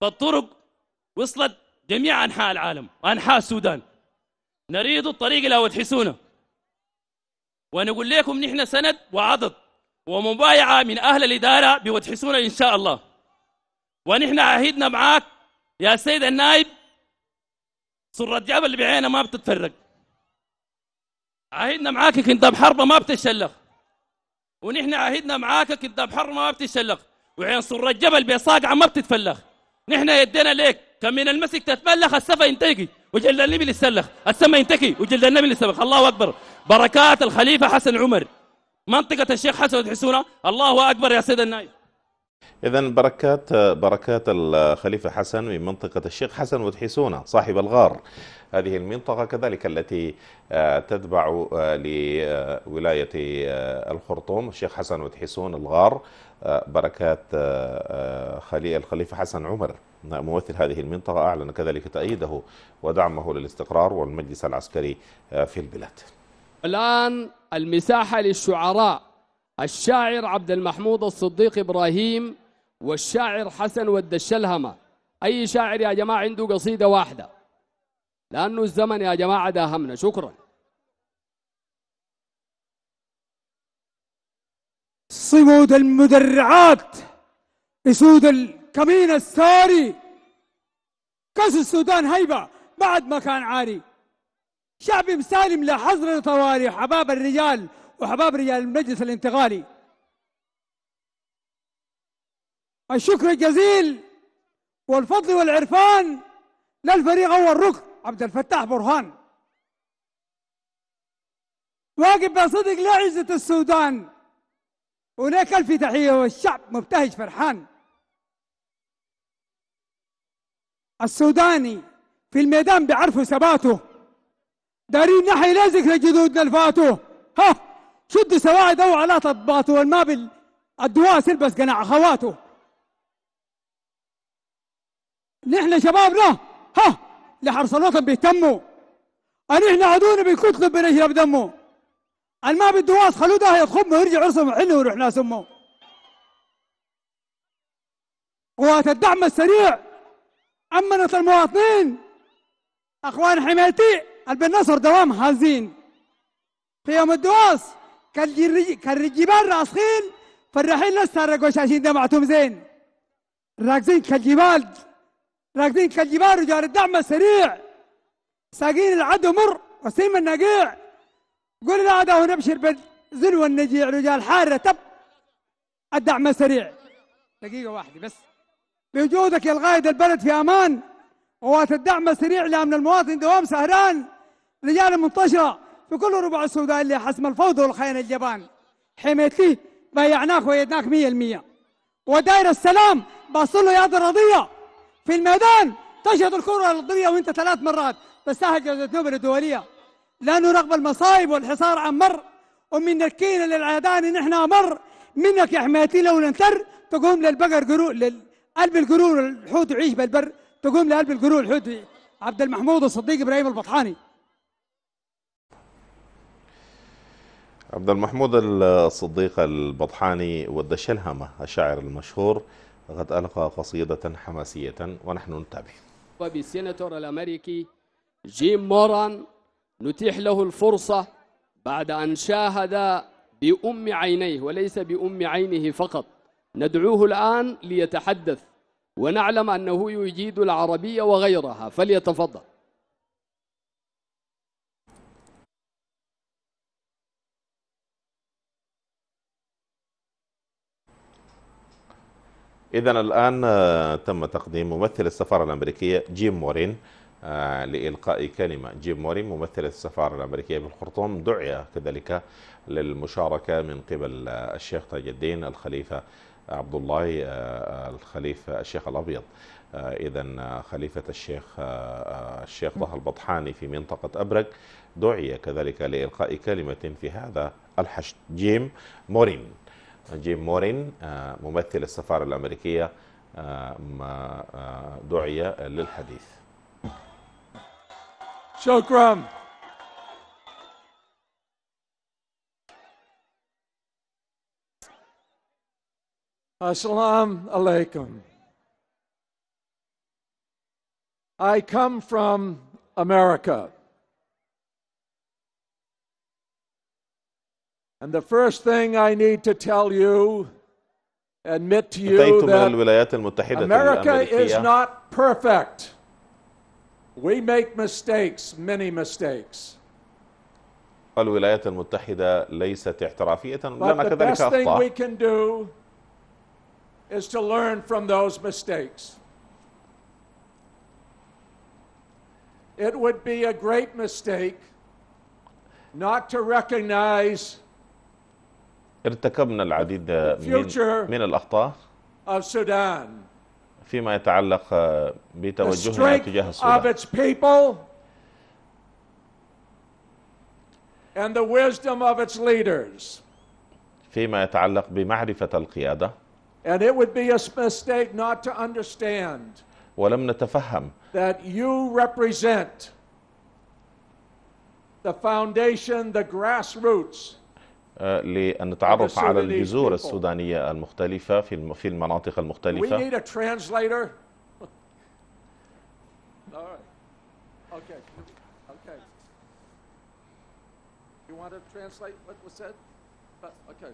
فالطرق وصلت جميع أنحاء العالم وأنحاء السودان نريد الطريق لو تحسونه ونقول لكم نحن سند وعضد ومبايعة من أهل الإدارة بوتحسونا إن شاء الله ونحن عهدنا معاك يا سيد النائب سرة جبل اللي بعينه ما بتتفرق عهدنا معاك كنت حربة ما بتتشلخ ونحن عهدنا معاك كنت حربة ما بتتشلخ وعين سرة جبل بيصاقعة ما بتتفلخ نحن يدينا ليك من المسك تتملخ السفة ينتقي وجلد النبي يتسلخ السما ينتقي وجلد النبي يتسلخ الله أكبر بركات الخليفة حسن عمر منطقة الشيخ حسن تحسونها الله أكبر يا سيد النايب إذا بركات بركات الخليفة حسن من منطقة الشيخ حسن وتحسونة صاحب الغار هذه المنطقة كذلك التي آه، تتبع آه، لولاية آه، الخرطوم الشيخ حسن وتحسون الغار بركات خليل الخليفة حسن عمر ممثل هذه المنطقة أعلن كذلك تأييده ودعمه للاستقرار والمجلس العسكري آه، في البلاد الآن المساحة للشعراء الشاعر عبد المحمود الصديق إبراهيم والشاعر حسن ود الشلهمة أي شاعر يا جماعة عنده قصيدة واحدة لأنه الزمن يا جماعة داهمنا شكرا صمود المدرعات أسود كمين الساري كسر السودان هيبة بعد ما كان عاري شعبي مسالم لحظر طواري حباب الرجال وحباب رجال المجلس الانتقالي الشكر الجزيل والفضل والعرفان للفريق أول ركن عبد الفتاح برهان واقف بصدق لعزة السودان ولك ألف تحية والشعب مبتهج فرحان السوداني في الميدان بيعرفوا ثباته دارين نحي لازك لجدودنا الفاتو ها شد سواعد او على طباته والمابل الدواس البس قناع خواته نحن شبابنا ها لحرس الوطن بيهتموا نحن عدونا بالكتلة بنشرب دمه الما بالدواس خلوه ده يخمه ويرجع عرسهم حلو ويروح ناس امه قوات الدعم السريع أمنت المواطنين أخوان حمايتي البنصر دوام حزين في يوم الدواس كالجبال راسخين فالرحيل لسه شاشين دمعتهم زين راكزين كالجبال راكزين كالجبال رجال الدعم السريع ساقين العدو مر وسيم النقيع قول لا هذا ونبشر بالزن والنجيع رجال حارة تب الدعم السريع دقيقة واحدة بس بوجودك يا القائد البلد في امان قوات الدعم السريع لامن المواطن دوام سهران رجال منتشره في كل ربع السودان اللي حسم الفوضى والخيانه الجبان حميت لي بايعناك ويدناك 100% وداير السلام باصله يد رضيه في الميدان تشهد الكره الارضيه وانت ثلاث مرات تستاهل جائزه نوبل الدوليه لانه رغم المصايب والحصار عن مر ومن الكيل للعدان نحن مر منك يا حميتي لو ننتر تقوم للبقر قروء لل... قلب القرون الحوت يعيش بالبر تقوم لقلب القرون الحوت عبد المحمود الصديق ابراهيم البطحاني عبد المحمود الصديق البطحاني ود الهمة الشاعر المشهور قد ألقى قصيدة حماسية ونحن نتابع وبالسيناتور الأمريكي جيم موران نتيح له الفرصة بعد أن شاهد بأم عينيه وليس بأم عينه فقط ندعوه الآن ليتحدث ونعلم أنه يجيد العربية وغيرها فليتفضل إذا الآن آه، تم تقديم ممثل السفارة الأمريكية جيم مورين آه، لإلقاء كلمة جيم مورين ممثل السفارة الأمريكية بالخرطوم دعي كذلك للمشاركة من قبل آه، الشيخ تاج الدين الخليفة عبد الله آه، آه، الخليفة الشيخ الأبيض آه، إذا خليفة الشيخ الشيخ طه البطحاني في منطقة ابرك دعي كذلك لإلقاء كلمة في هذا الحشد جيم مورين جيم مورين ممثل السفارة الأمريكية دعي للحديث شكرا Assalamu alaikum. I come from America. And the first thing I need to tell you, admit to you that America is not perfect. We make mistakes, many mistakes. الولايات المتحدة ليست اعترافية لنا كذلك أخطاء is to learn from those mistakes. It would be a great mistake not to recognize ارتكبنا العديد من, من الأخطاء of Sudan. فيما يتعلق بتوجهنا تجاه السودان. Of its people and the wisdom of its leaders. فيما يتعلق بمعرفة القيادة. And it would be a mistake not to understand ولم نتفهم that you represent the foundation, the grassroots uh, لأن نتعرف على الجذور السودانية المختلفة في في المناطق المختلفة. We need a translator. All right. Okay. Okay. You want to translate what was said? Okay.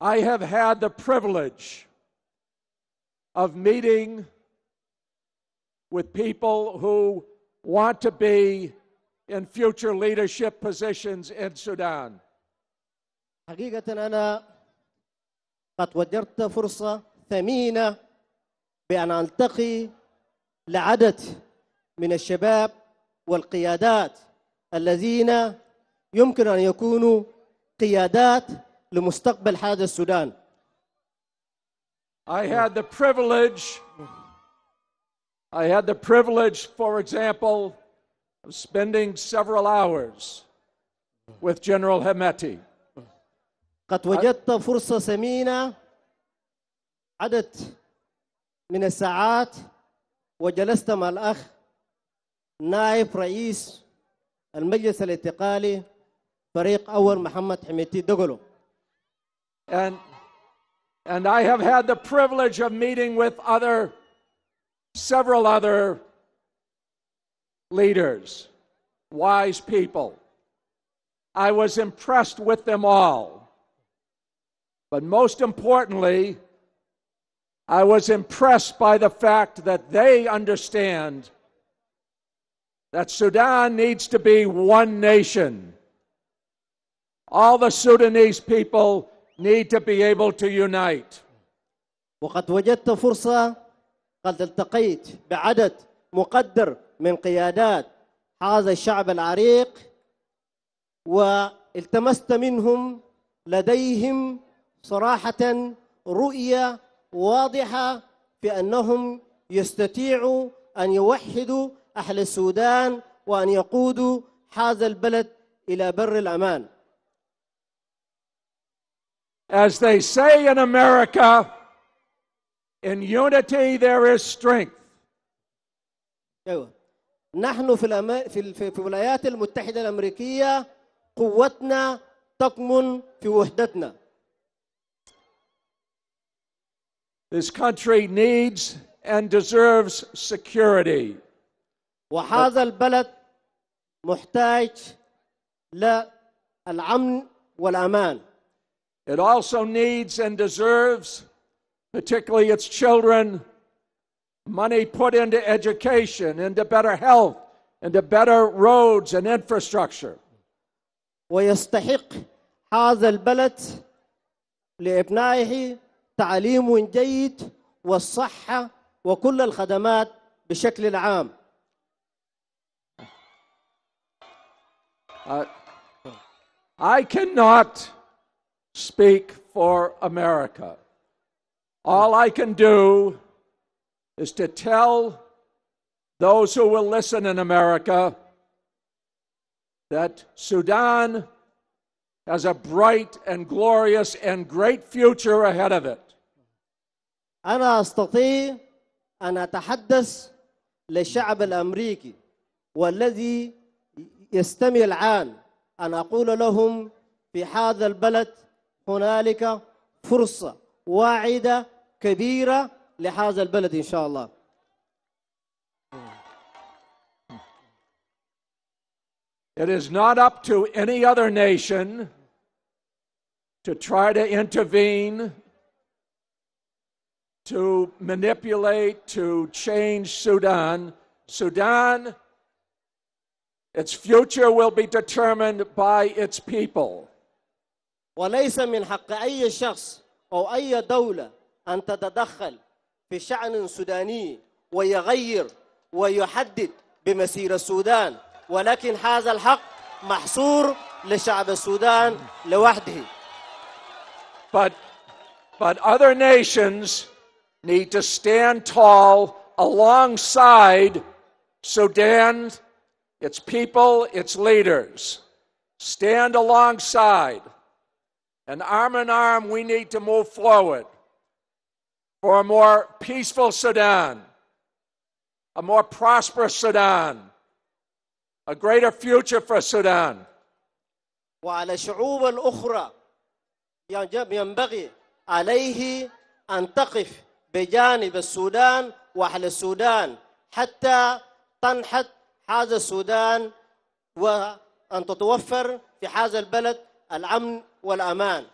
I have had the privilege of meeting with people who want to be in future leadership positions in Sudan. حقيقة أنا قد فرصة ثمينة بأن ألتقي لعدد من الشباب والقيادات الذين يمكن أن يكونوا قيادات لمستقبل هذا السودان. I had the privilege I had the privilege, for example, of spending several hours with General Hemeti. قد وجدت فرصة ثمينة عدد من الساعات وجلست مع الأخ نائب رئيس المجلس الانتقالي فريق أول محمد حميتي دقلو And, and I have had the privilege of meeting with other, several other leaders, wise people. I was impressed with them all. But most importantly, I was impressed by the fact that they understand that Sudan needs to be one nation. All the Sudanese people need to be able to unite. وقد وجدت فرصة قد التقيت بعدد مقدر من قيادات هذا الشعب العريق والتمست منهم لديهم صراحة رؤية واضحة في أنهم يستطيعوا أن يوحدوا أهل السودان وأن يقودوا هذا البلد إلى بر الأمان As they say in America, in unity there is strength. ايوه نحن في الأما... في في الولايات المتحده الامريكيه قوتنا تكمن في وحدتنا. This country needs and deserves security. وهذا البلد محتاج للأمن والأمان. It also needs and deserves, particularly its children, money put into education, into better health, into better roads and infrastructure. ويستحق هذا البلد لابنائه تعليم جيد وكل الخدمات بشكل عام. Uh, I cannot speak for America. All I can do is to tell those who will listen in America that Sudan has a bright and glorious and great future ahead of it. أنا أستطيع أن أتحدث للشعب الأمريكي والذي يستمع الآن أن أقول لهم في هذا البلد هنالك لهذا البلد إن شاء الله It is not up to any other nation to try to intervene, to manipulate, to change Sudan. Sudan, its future will be determined by its people. وليس من حق أي شخص أو أي دولة أن تتدخل في شأن سوداني ويغير ويحدد بمسير السودان ولكن هذا الحق محصور لشعب السودان لوحده. But, but other nations need to stand tall alongside Sudan, its people, its leaders. Stand alongside. And arm in arm, we need to move forward for a more peaceful Sudan, a more prosperous Sudan, a greater future for Sudan. وعلى الشعوب الأخرى ينبغي عليه أن تقف بجانب السودان وأهل السودان حتى تنحت هذا السودان وأن تتوفر في هذا البلد الأمن والأمان.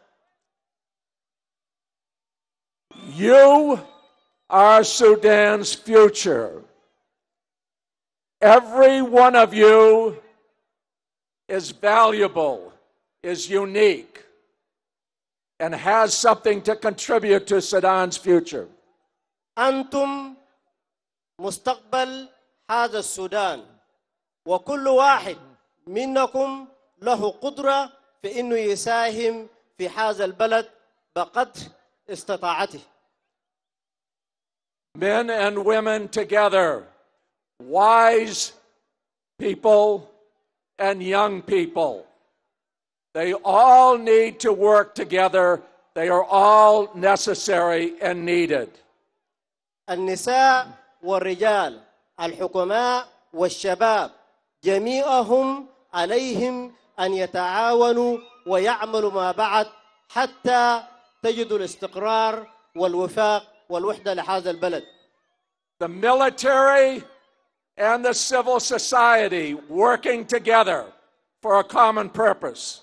You are Sudan's future. Every one of you is valuable, is unique, and has something to contribute to Sudan's future. أنتم مستقبل هذا السودان وكل واحد منكم له بأنه يساهم في هذا البلد بقدر استطاعته. Men and women together, wise people and young people, they all need to work together. They are all necessary and needed. النساء والرجال الحكماء والشباب جميعهم عليهم أن يتعاونوا ويعملوا مع بعض حتى تجدوا الاستقرار والوفاق والوحدة لهذا البلد. The military and the civil society working together for a common purpose.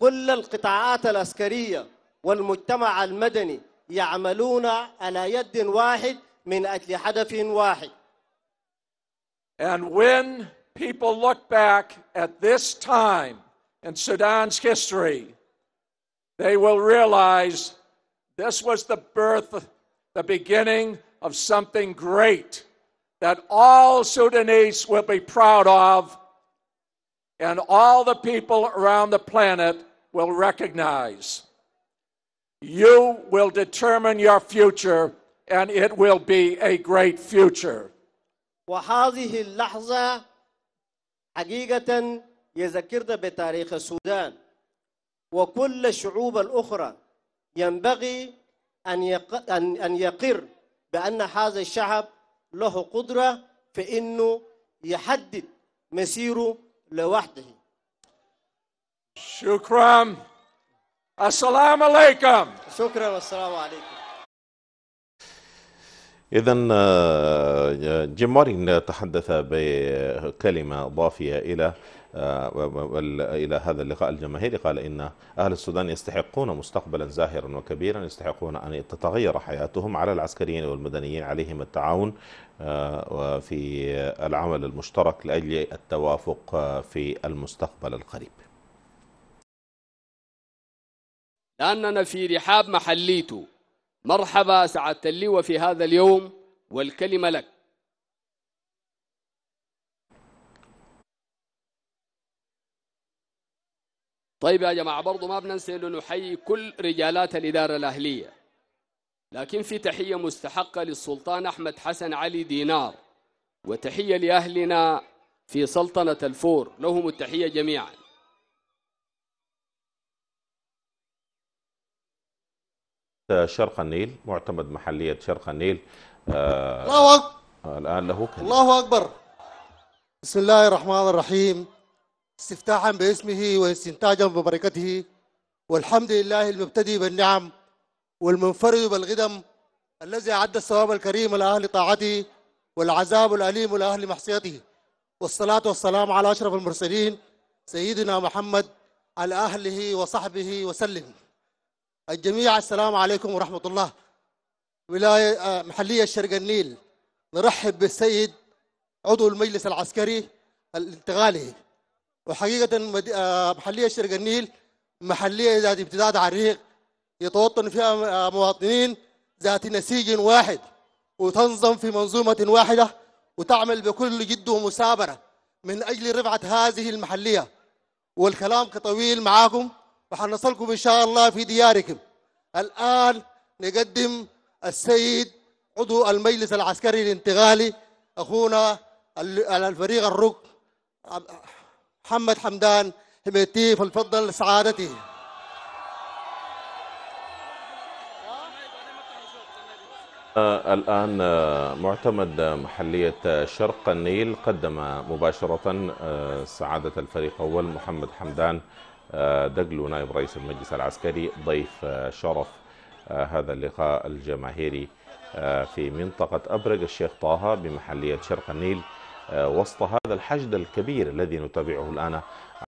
كل القطاعات العسكرية والمجتمع المدني يعملون على يد واحد من أجل هدف واحد. And when people look back at this time in Sudan's history, they will realize this was the birth, the beginning of something great that all Sudanese will be proud of and all the people around the planet will recognize. You will determine your future and it will be a great future. وهذه حقيقة يذكرنا بتاريخ السودان وكل الشعوب الأخرى ينبغي أن يقر بأن هذا الشعب له قدرة في أنه يحدد مسيره لوحده شكرا السلام عليكم شكرا والسلام عليكم إذا آه، جيم مورين تحدث بكلمة ضافية إلى آه، إلى هذا اللقاء الجماهيري قال إن أهل السودان يستحقون مستقبلا زاهرا وكبيرا يستحقون أن تتغير حياتهم على العسكريين والمدنيين عليهم التعاون آه، في العمل المشترك لأجل التوافق في المستقبل القريب لأننا في رحاب محليته مرحبا سعادة اللواء في هذا اليوم والكلمة لك طيب يا جماعة برضو ما بننسى أنه نحيي كل رجالات الإدارة الأهلية لكن في تحية مستحقة للسلطان أحمد حسن علي دينار وتحية لأهلنا في سلطنة الفور لهم التحية جميعاً شرق النيل معتمد محلية شرق النيل آه الله أكبر آه، الآن له كلمة. الله أكبر بسم الله الرحمن الرحيم استفتاحا باسمه واستنتاجا ببركته والحمد لله المبتدي بالنعم والمنفرد بالغدم الذي أعد الثواب الكريم لأهل طاعته والعذاب الأليم لأهل معصيته والصلاة والسلام على أشرف المرسلين سيدنا محمد على أهله وصحبه وسلم الجميع السلام عليكم ورحمة الله ولاية آه، محلية شرق النيل نرحب بالسيد عضو المجلس العسكري الانتقالي وحقيقة آه، محلية شرق النيل محلية ذات امتداد عريق يتوطن فيها آه، مواطنين ذات نسيج واحد وتنظم في منظومة واحدة وتعمل بكل جد ومثابرة من أجل رفعة هذه المحلية والكلام كطويل معاكم وحنصلكم إن شاء الله في دياركم الآن نقدم السيد عضو المجلس العسكري الانتقالي أخونا الفريق الرك محمد حمدان هميتي فالفضل سعادته آه، الآن آه، معتمد محلية شرق النيل قدم مباشرة آه، سعادة الفريق أول محمد حمدان دجلو نائب رئيس المجلس العسكري ضيف آه، شرف آه، هذا اللقاء الجماهيري آه، في منطقة أبرق الشيخ طه بمحلية شرق النيل وسط هذا الحشد الكبير الذي نتابعه الآن